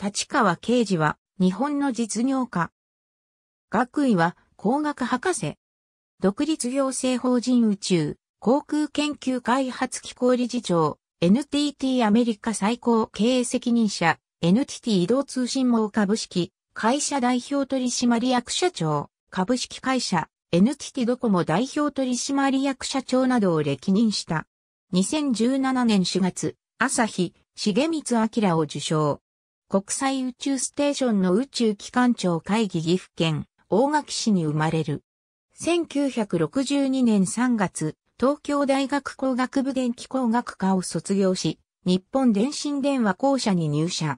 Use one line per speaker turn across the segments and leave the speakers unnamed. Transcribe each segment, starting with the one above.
立川刑治は日本の実業家。学位は工学博士。独立行政法人宇宙航空研究開発機構理事長 NTT アメリカ最高経営責任者 NTT 移動通信網株式会社代表取締役社長株式会社 NTT ドコモ代表取締役社長などを歴任した。2017年4月、朝日、重光明を受賞。国際宇宙ステーションの宇宙機関庁会議岐阜県大垣市に生まれる。1962年3月、東京大学工学部電気工学科を卒業し、日本電信電話公社に入社。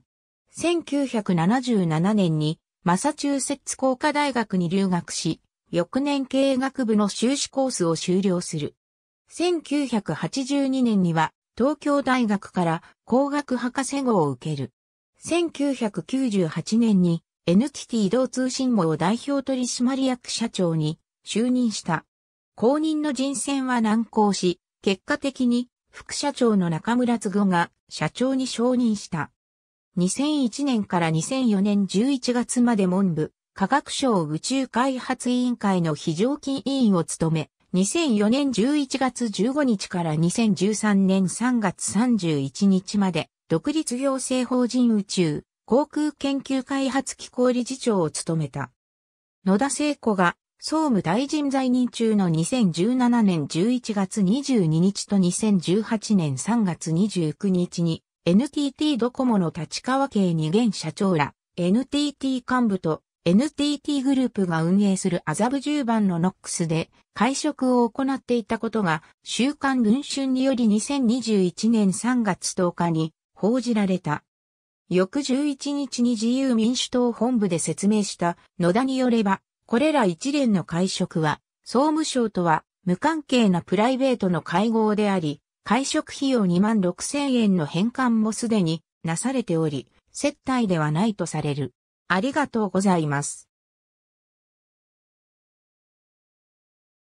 1977年にマサチューセッツ工科大学に留学し、翌年経営学部の修士コースを修了する。1982年には東京大学から工学博士号を受ける。1998年に NTT 移動通信網代表取締役社長に就任した。公認の人選は難航し、結果的に副社長の中村嗣が社長に承認した。2001年から2004年11月まで文部科学省宇宙開発委員会の非常勤委員を務め、2004年11月15日から2013年3月31日まで独立行政法人宇宙航空研究開発機構理事長を務めた。野田聖子が総務大臣在任中の2017年11月22日と2018年3月29日に NTT ドコモの立川系二元社長ら NTT 幹部と NTT グループが運営する麻布十番のノックスで会食を行っていたことが週刊文春により2021年3月10日に報じられた。翌11日に自由民主党本部で説明した野田によれば、これら一連の会食は、総務省とは無関係なプライベートの会合であり、会食費用2万6千円の返還もすでになされており、接待ではないとされる。ありがとうございます。